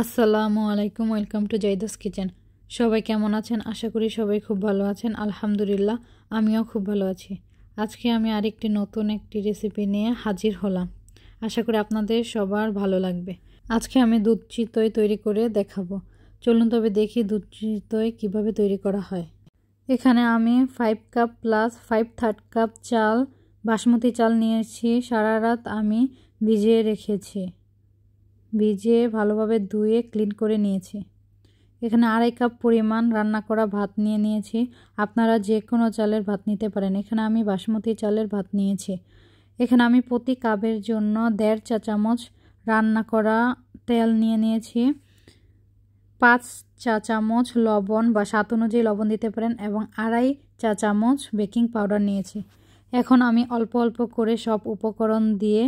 আসসালামু আলাইকুম welcome to জয়দাস kitchen সবাই কেমন আছেন আশা করি সবাই খুব ভালো আছেন আলহামদুলিল্লাহ আমিও খুব ভালো আছি আজকে আমি আরেকটি নতুন একটি রেসিপি নিয়ে হাজির হলাম আশা করি আপনাদের সবার ভালো লাগবে আজকে আমি দুধ চিতই তৈরি করে দেখাবো চলুন তবে দেখি দুধ চিতই কীভাবে তৈরি করা হয় এখানে আমি five cup plus five third cup চাল বাসমতি চাল নিয়েছি সারা রাত আমি ভিজিয়ে রেখেছি ভিজিয়ে ভালোভাবে ধুয়ে ক্লিন করে নিয়েছি এখানে আড়াই কাপ পরিমাণ রান্না করা ভাত নিয়ে নিয়েছি আপনারা যে কোনো চালের ভাত নিতে পারেন এখানে আমি বাসমতি চালের ভাত নিয়েছি এখানে আমি প্রতি কাপের জন্য দেড় চা চামচ রান্না করা তেল নিয়ে নিয়েছি পাঁচ চা চামচ লবণ বা স্বাদ অনুযায়ী লবণ দিতে পারেন এবং আড়াই চা চামচ বেকিং পাউডার নিয়েছি এখন আমি অল্প অল্প করে সব উপকরণ দিয়ে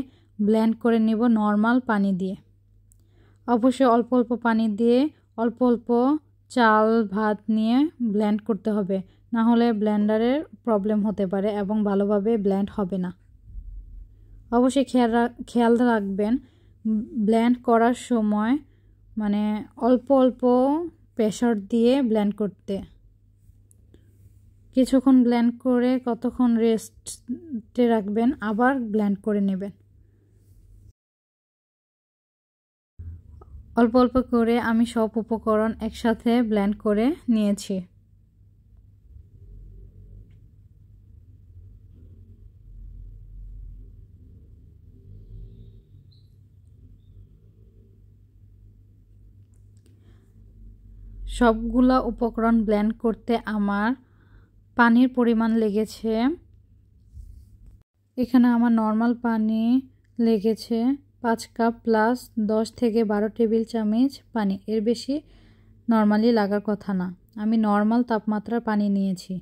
ব্ল্যান্ড করে নেব নর্মাল পানি দিয়ে অবশ্যই অল্প অল্প পানি দিয়ে অল্প অল্প চাল ভাত নিয়ে ব্ল্যান্ড করতে হবে না হলে ব্ল্যান্ডারের প্রবলেম হতে পারে এবং ভালোভাবে ব্ল্যান্ড হবে না অবশ্যই খেয়াল খেয়াল রাখবেন ব্ল্যান্ড করার সময় মানে অল্প অল্প প্রেশার দিয়ে ব্ল্যান্ড করতে কিছুক্ষণ ব্ল্যান্ড করে কতক্ষণ রেস্টে রাখবেন আবার ব্ল্যান্ড করে নেবেন অল্প অল্প করে আমি সব উপকরণ একসাথে ব্ল্যান্ড করে নিয়েছি সবগুলো উপকরণ ব্ল্যান্ড করতে আমার পানির পরিমাণ লেগেছে এখানে আমার নর্মাল পানি লেগেছে পাঁচ কাপ প্লাস দশ থেকে বারো টেবিল চামচ পানি এর বেশি নর্মালি লাগার কথা না আমি নর্মাল তাপমাত্রার পানি নিয়েছি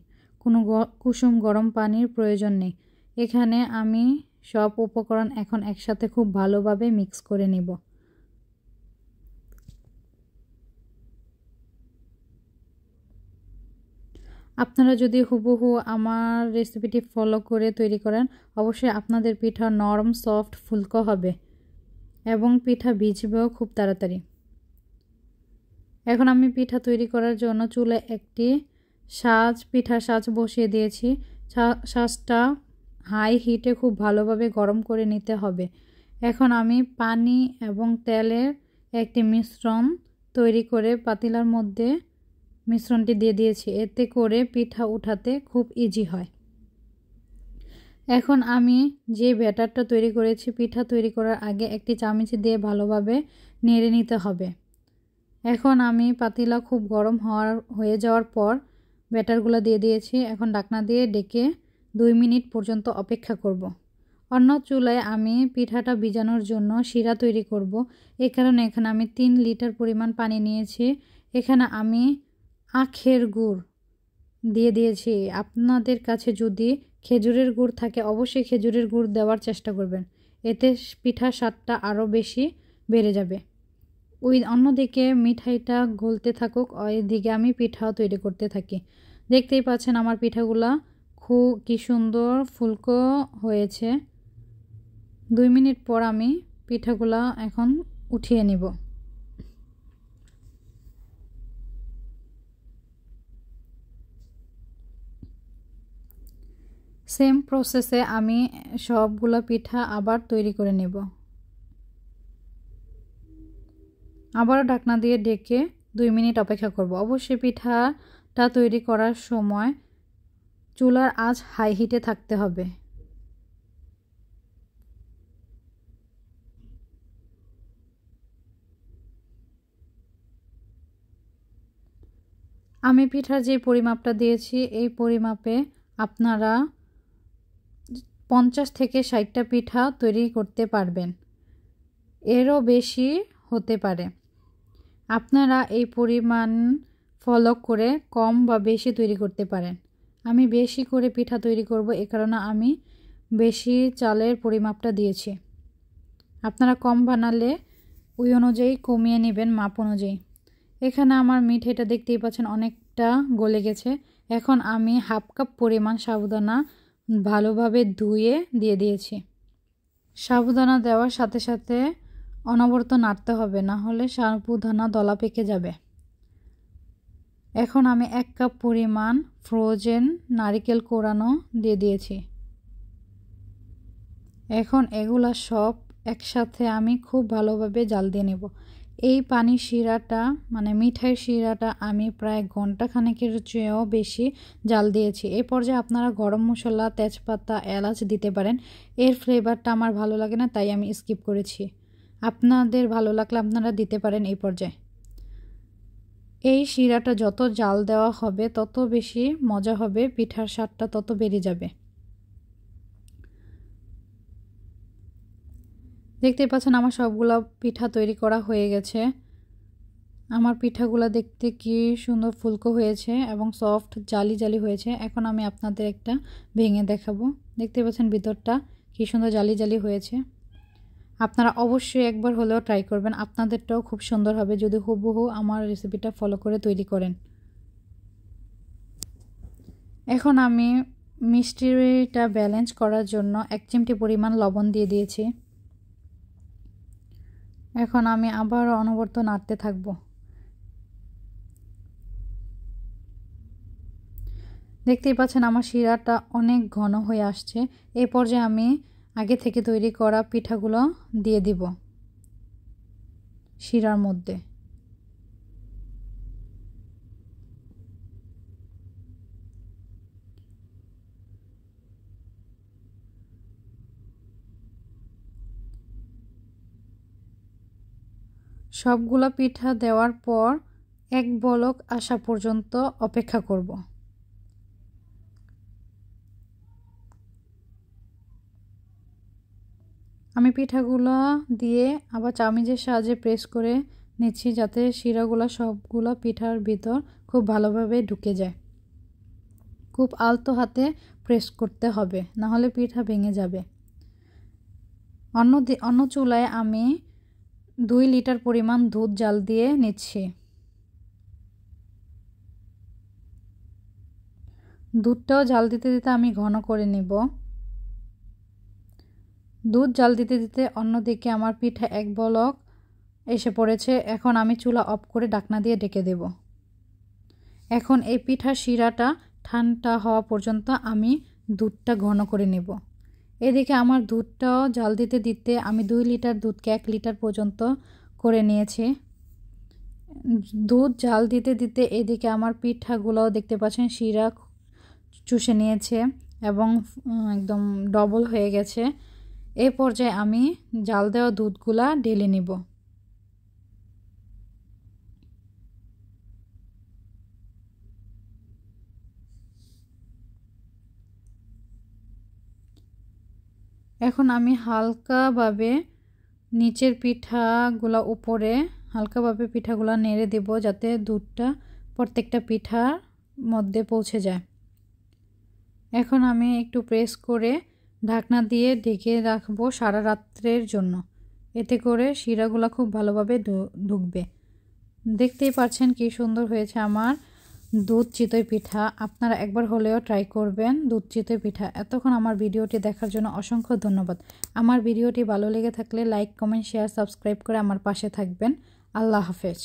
কোনো কুসুম গরম পানির প্রয়োজন নেই এখানে আমি সব উপকরণ এখন একসাথে খুব ভালোভাবে মিক্স করে নিব আপনারা যদি হুবহু আমার রেসিপিটি ফলো করে তৈরি করেন অবশ্যই আপনাদের পিঠা নরম সফট ফুলকো হবে এবং পিঠা ভিজবেও খুব তাড়াতাড়ি এখন আমি পিঠা তৈরি করার জন্য চুলে একটি সাজ পিঠা সাজ বসিয়ে দিয়েছি সাজটা হাই হিটে খুব ভালোভাবে গরম করে নিতে হবে এখন আমি পানি এবং তেলের একটি মিশ্রণ তৈরি করে পাতিলার মধ্যে মিশ্রণটি দিয়ে দিয়েছি এতে করে পিঠা উঠাতে খুব ইজি হয় এখন আমি যে ব্যাটারটা তৈরি করেছি পিঠা তৈরি করার আগে একটি চামচি দিয়ে ভালোভাবে নেড়ে নিতে হবে এখন আমি পাতিলা খুব গরম হওয়ার হয়ে যাওয়ার পর ব্যাটারগুলো দিয়ে দিয়েছি এখন ডাকনা দিয়ে ডেকে দুই মিনিট পর্যন্ত অপেক্ষা করব। অন্য চুলায় আমি পিঠাটা ভিজানোর জন্য শিরা তৈরি করব। এ কারণে এখানে আমি তিন লিটার পরিমাণ পানি নিয়েছি এখানে আমি আখের গুড় দিয়ে দিয়েছি আপনাদের কাছে যদি খেজুরের গুড় থাকে অবশ্যই খেজুরের গুড় দেওয়ার চেষ্টা করবেন এতে পিঠা স্বাদটা আরও বেশি বেড়ে যাবে ওই অন্যদিকে মিঠাইটা গলতে থাকুক এদিকে আমি পিঠাও তৈরি করতে থাকি দেখতেই পাচ্ছেন আমার পিঠাগুলা খুব কি সুন্দর ফুলকো হয়েছে দুই মিনিট পর আমি পিঠাগুলা এখন উঠিয়ে নিব সেম প্রসেসে আমি সবগুলো পিঠা আবার তৈরি করে নেব আবারও ঢাকনা দিয়ে ডেকে দুই মিনিট অপেক্ষা করব অবশ্যই পিঠাটা তৈরি করার সময় চুলার আঁচ হাই হিটে থাকতে হবে আমি পিঠার যে পরিমাপটা দিয়েছি এই পরিমাপে আপনারা পঞ্চাশ থেকে ষাটটা পিঠা তৈরি করতে পারবেন এরও বেশি হতে পারে আপনারা এই পরিমাণ ফলো করে কম বা বেশি তৈরি করতে পারেন আমি বেশি করে পিঠা তৈরি করব এ কারণে আমি বেশি চালের পরিমাপটা দিয়েছি আপনারা কম বানালে ওই অনুযায়ী কমিয়ে নেবেন মাপ অনুযায়ী এখানে আমার মিঠেটা দেখতেই পাচ্ছেন অনেকটা গলে গেছে এখন আমি হাফ কাপ পরিমাণ সাবুদানা ভালোভাবে ধুয়ে দিয়ে দিয়েছি সাবুদানা দেওয়ার সাথে সাথে অনবরত নাড়তে হবে না হলে সাবুদানা দলা পেকে যাবে এখন আমি এক কাপ পরিমাণ ফ্রোজেন নারিকেল কোরানো দিয়ে দিয়েছি এখন এগুলা সব একসাথে আমি খুব ভালোভাবে জাল দিয়ে নেব এই পানির শিরাটা মানে মিঠাই শিরাটা আমি প্রায় ঘন্টা খানেকের চেয়েও বেশি জাল দিয়েছি এই পর্যায়ে আপনারা গরম মশলা তেজপাতা এলাচ দিতে পারেন এর ফ্লেভারটা আমার ভালো লাগে না তাই আমি স্কিপ করেছি আপনাদের ভালো লাগলে আপনারা দিতে পারেন এই পর্যায়ে এই শিরাটা যত জাল দেওয়া হবে তত বেশি মজা হবে পিঠার স্বাদটা তত বেড়ে যাবে দেখতেই পাচ্ছেন আমার সবগুলো পিঠা তৈরি করা হয়ে গেছে আমার পিঠাগুলো দেখতে কি সুন্দর ফুলকো হয়েছে এবং সফট জালি জালি হয়েছে এখন আমি আপনাদের একটা ভেঙে দেখাবো দেখতে পাচ্ছেন ভিতরটা কি সুন্দর জালি জালি হয়েছে আপনারা অবশ্যই একবার হলেও ট্রাই করবেন আপনাদেরটাও খুব সুন্দর হবে যদি হুবহু আমার রেসিপিটা ফলো করে তৈরি করেন এখন আমি মিষ্টিটা ব্যালেন্স করার জন্য এক চিমটি পরিমাণ লবণ দিয়ে দিয়েছি এখন আমি আবারও অনবর্ত নাড়তে থাকব দেখতেই পাচ্ছেন আমার শিরাটা অনেক ঘন হয়ে আসছে এই পর্যায়ে আমি আগে থেকে তৈরি করা পিঠাগুলো দিয়ে দিব শিরার মধ্যে সবগুলা পিঠা দেওয়ার পর এক বলক আসা পর্যন্ত অপেক্ষা করব আমি পিঠাগুলো দিয়ে আবার চামিজের সাহায্যে প্রেস করে নিচ্ছি যাতে শিরাগুলো সবগুলো পিঠার ভিতর খুব ভালোভাবে ঢুকে যায় খুব আলতো হাতে প্রেস করতে হবে নাহলে পিঠা ভেঙে যাবে অন্য অন্য চুলায় আমি দুই লিটার পরিমাণ দুধ জাল দিয়ে নিচ্ছি দুধটাও জাল দিতে দিতে আমি ঘন করে নেব দুধ জাল দিতে দিতে অন্যদিকে আমার পিঠা এক বলক এসে পড়েছে এখন আমি চুলা অফ করে ডাকনা দিয়ে ডেকে দেব এখন এই পিঠা শিরাটা ঠান্ডা হওয়া পর্যন্ত আমি দুধটা ঘন করে নেব এদিকে আমার দুধটাও জল দিতে দিতে আমি দুই লিটার দুধকে এক লিটার পর্যন্ত করে নিয়েছি দুধ জাল দিতে দিতে এদিকে আমার পিঠাগুলোও দেখতে পাচ্ছেন শিরা চুষে নিয়েছে এবং একদম ডবল হয়ে গেছে এ পর্যায়ে আমি জাল দেওয়া দুধগুলা ঢেলে নিব এখন আমি হালকাভাবে নিচের পিঠাগুলা উপরে হালকাভাবে পিঠাগুলা নেড়ে দেব যাতে দুধটা প্রত্যেকটা পিঠার মধ্যে পৌঁছে যায় এখন আমি একটু প্রেস করে ঢাকনা দিয়ে ঢেকে রাখবো সারা রাত্রের জন্য এতে করে শিরাগুলা খুব ভালোভাবে ঢুকবে দেখতেই পাচ্ছেন কি সুন্দর হয়েছে আমার দুধ চিতই পিঠা আপনারা একবার হলেও ট্রাই করবেন দুধ চিতই পিঠা এতক্ষণ আমার ভিডিওটি দেখার জন্য অসংখ্য ধন্যবাদ আমার ভিডিওটি ভালো লেগে থাকলে লাইক কমেন্ট শেয়ার সাবস্ক্রাইব করে আমার পাশে থাকবেন আল্লাহ হাফেজ